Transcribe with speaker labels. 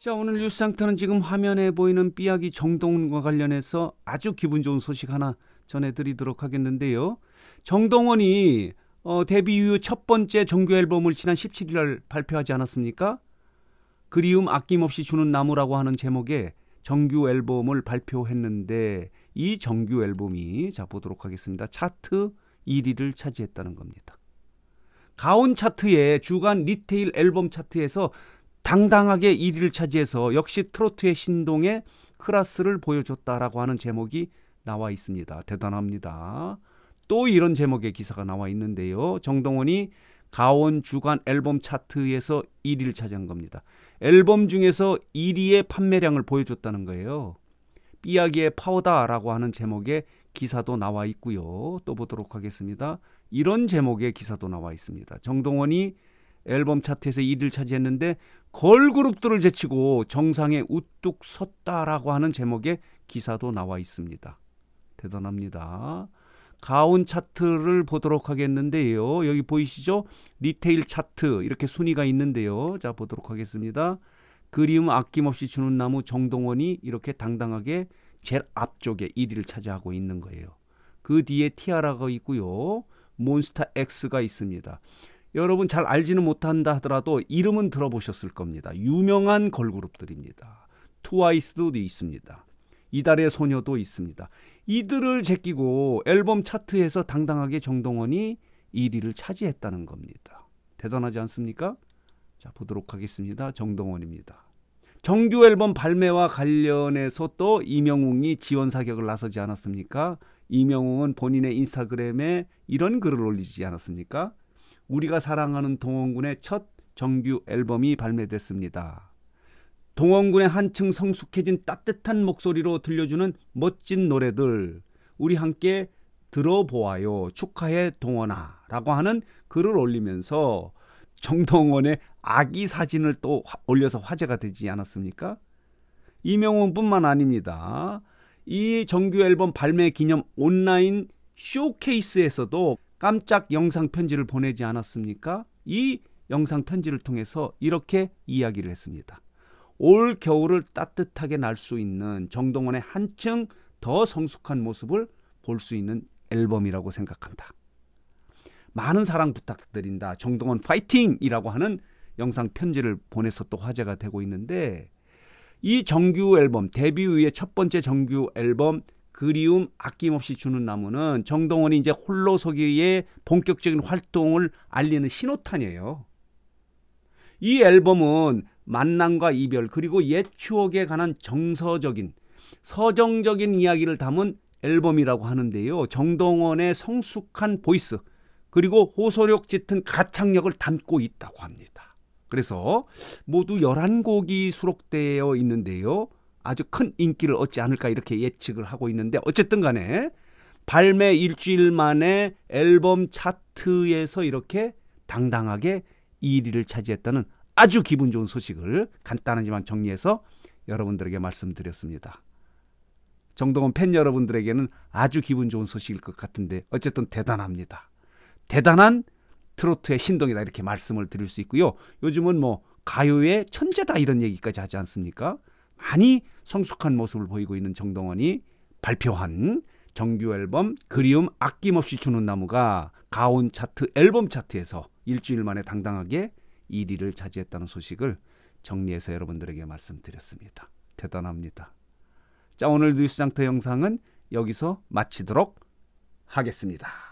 Speaker 1: 자 오늘 뉴스 상태는 지금 화면에 보이는 삐약이 정동원과 관련해서 아주 기분 좋은 소식 하나 전해드리도록 하겠는데요. 정동원이 어, 데뷔 이후 첫 번째 정규 앨범을 지난 17일 날 발표하지 않았습니까? 그리움 아낌없이 주는 나무라고 하는 제목의 정규 앨범을 발표했는데 이 정규 앨범이 자 보도록 하겠습니다. 차트 1위를 차지했다는 겁니다. 가온 차트의 주간 리테일 앨범 차트에서 당당하게 1위를 차지해서 역시 트로트의 신동에 클라스를 보여줬다라고 하는 제목이 나와 있습니다. 대단합니다. 또 이런 제목의 기사가 나와 있는데요. 정동원이 가온 주간 앨범 차트에서 1위를 차지한 겁니다. 앨범 중에서 1위의 판매량을 보여줬다는 거예요. 삐약이의 파우다라고 하는 제목의 기사도 나와 있고요. 또 보도록 하겠습니다. 이런 제목의 기사도 나와 있습니다. 정동원이 앨범 차트에서 1위를 차지했는데 걸그룹들을 제치고 정상에 우뚝 섰다라고 하는 제목의 기사도 나와 있습니다. 대단합니다. 가온 차트를 보도록 하겠는데요. 여기 보이시죠? 리테일 차트 이렇게 순위가 있는데요. 자 보도록 하겠습니다. 그리움 아낌없이 주는 나무 정동원이 이렇게 당당하게 제일 앞쪽에 1위를 차지하고 있는 거예요. 그 뒤에 티아라가 있고요. 몬스타 X가 있습니다. 여러분 잘 알지는 못한다 하더라도 이름은 들어보셨을 겁니다. 유명한 걸그룹들입니다. 트와이스도 있습니다. 이달의 소녀도 있습니다. 이들을 제끼고 앨범 차트에서 당당하게 정동원이 1위를 차지했다는 겁니다. 대단하지 않습니까? 자, 보도록 하겠습니다. 정동원입니다. 정규 앨범 발매와 관련해서 또 이명웅이 지원 사격을 나서지 않았습니까? 이명웅은 본인의 인스타그램에 이런 글을 올리지 않았습니까? 우리가 사랑하는 동원군의 첫 정규 앨범이 발매됐습니다. 동원군의 한층 성숙해진 따뜻한 목소리로 들려주는 멋진 노래들 우리 함께 들어보아요. 축하해 동원아 라고 하는 글을 올리면서 정동원의 아기 사진을 또 올려서 화제가 되지 않았습니까? 이명훈뿐만 아닙니다. 이 정규 앨범 발매 기념 온라인 쇼케이스에서도 깜짝 영상 편지를 보내지 않았습니까? 이 영상 편지를 통해서 이렇게 이야기를 했습니다. 올 겨울을 따뜻하게 날 수 있는 정동원의 한층 더 성숙한 모습을 볼 수 있는 앨범이라고 생각한다. 많은 사랑 부탁드린다. 정동원 파이팅이라고 하는 영상 편지를 보내서 또 화제가 되고 있는데 이 정규 앨범 데뷔 후의 첫 번째 정규 앨범 그리움 아낌없이 주는 나무는 정동원이 이제 홀로서기의 본격적인 활동을 알리는 신호탄이에요. 이 앨범은 만남과 이별 그리고 옛 추억에 관한 정서적인 서정적인 이야기를 담은 앨범이라고 하는데요. 정동원의 성숙한 보이스 그리고 호소력 짙은 가창력을 담고 있다고 합니다. 그래서 모두 11곡이 수록되어 있는데요. 아주 큰 인기를 얻지 않을까 이렇게 예측을 하고 있는데 어쨌든 간에 발매 일주일 만에 앨범 차트에서 이렇게 당당하게 1위를 차지했다는 아주 기분 좋은 소식을 간단하지만 정리해서 여러분들에게 말씀드렸습니다. 정동원 팬 여러분들에게는 아주 기분 좋은 소식일 것 같은데 어쨌든 대단합니다. 대단한 트로트의 신동이다 이렇게 말씀을 드릴 수 있고요. 요즘은 뭐 가요의 천재다 이런 얘기까지 하지 않습니까? 많이 성숙한 모습을 보이고 있는 정동원이 발표한 정규 앨범 그리움 아낌없이 주는 나무가 가온 차트 앨범 차트에서 일주일 만에 당당하게 1위를 차지했다는 소식을 정리해서 여러분들에게 말씀드렸습니다. 대단합니다. 자 오늘 뉴스 장터 영상은 여기서 마치도록 하겠습니다.